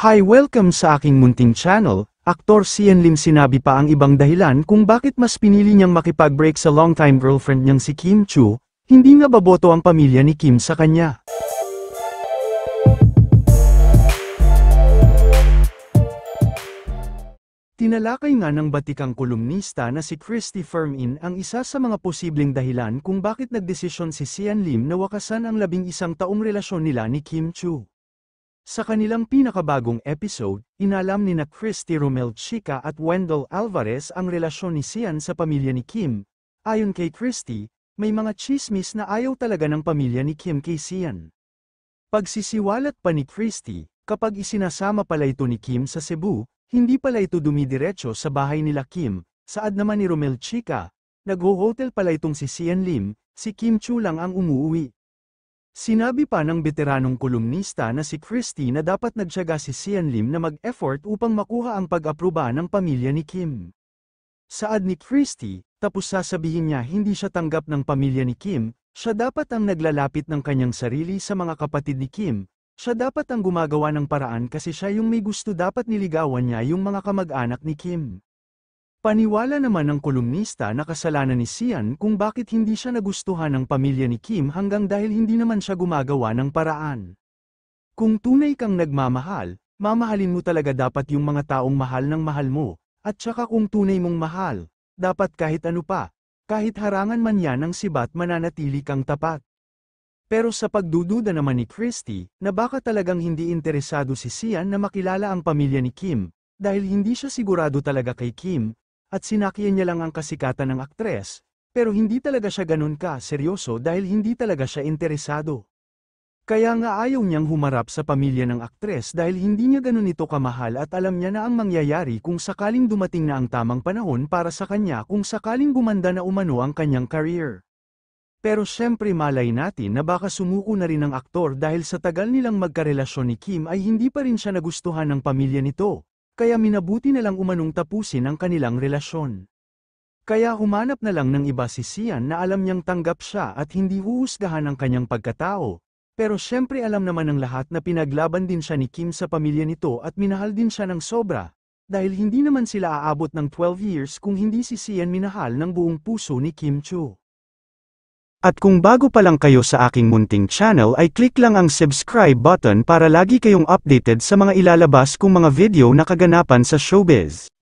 Hi welcome sa aking munting channel, aktor Sian Lim sinabi pa ang ibang dahilan kung bakit mas pinili niyang makipag-break sa longtime girlfriend niyang si Kim Chu, hindi nga baboto ang pamilya ni Kim sa kanya. Tinalakay nga ng batikang kolumnista na si Christy Fermin ang isa sa mga posibleng dahilan kung bakit nagdesisyon si Sian Lim na wakasan ang labing isang taong relasyon nila ni Kim Chu. Sa kanilang pinakabagong episode, inalam ni na Christy Romel Chica at Wendell Alvarez ang relasyon ni Sian sa pamilya ni Kim. Ayon kay Christy, may mga chismis na ayaw talaga ng pamilya ni Kim kay Sian. Pagsisiwalat pa ni Christy, kapag isinasama pala ito ni Kim sa Cebu, hindi pala ito dumidiretso sa bahay nila Kim, saad naman ni Romel Chica, nagho-hotel pala itong si Sian Lim, si Kim Chu lang ang umuwi. Sinabi pa ng veteranong kolumnista na si Christie na dapat nagtyaga si Sian Lim na mag-effort upang makuha ang pag-aproba ng pamilya ni Kim. Saad ni Christie, tapos sasabihin niya hindi siya tanggap ng pamilya ni Kim, siya dapat ang naglalapit ng kanyang sarili sa mga kapatid ni Kim, siya dapat ang gumagawa ng paraan kasi siya yung may gusto dapat niligawan niya yung mga kamag-anak ni Kim. Paniwala naman ng kolumnista na kasalanan ni Sian kung bakit hindi siya nagustuhan ng pamilya ni Kim hanggang dahil hindi naman siya gumagawa ng paraan. Kung tunay kang nagmamahal, mamahalin mo talaga dapat yung mga taong mahal ng mahal mo, at saka kung tunay mong mahal, dapat kahit ano pa, kahit harangan man yan ng sibat mananatili kang tapat. Pero sa pagdududa naman ni Christy, na baka talagang hindi interesado si Sian na makilala ang pamilya ni Kim, dahil hindi siya sigurado talaga kay Kim, at sinakyan niya lang ang kasikatan ng aktres, pero hindi talaga siya ganun ka seryoso dahil hindi talaga siya interesado. Kaya nga ayaw niyang humarap sa pamilya ng aktres dahil hindi niya ganun ito kamahal at alam niya na ang mangyayari kung sakaling dumating na ang tamang panahon para sa kanya kung sakaling gumanda na umano ang kanyang career. Pero syempre malay natin na baka sumuko na rin ang aktor dahil sa tagal nilang magkarelasyon ni Kim ay hindi pa rin siya nagustuhan ng pamilya nito. Kaya minabuti na lang umanong tapusin ang kanilang relasyon. Kaya humanap na lang ng iba si Sian na alam niyang tanggap siya at hindi huhusgahan ang kanyang pagkatao, pero syempre alam naman ng lahat na pinaglaban din siya ni Kim sa pamilya nito at minahal din siya ng sobra, dahil hindi naman sila aabot ng 12 years kung hindi si Sian minahal ng buong puso ni Kim Chu. At kung bago pa lang kayo sa aking munting channel ay click lang ang subscribe button para lagi kayong updated sa mga ilalabas kong mga video na kaganapan sa showbiz.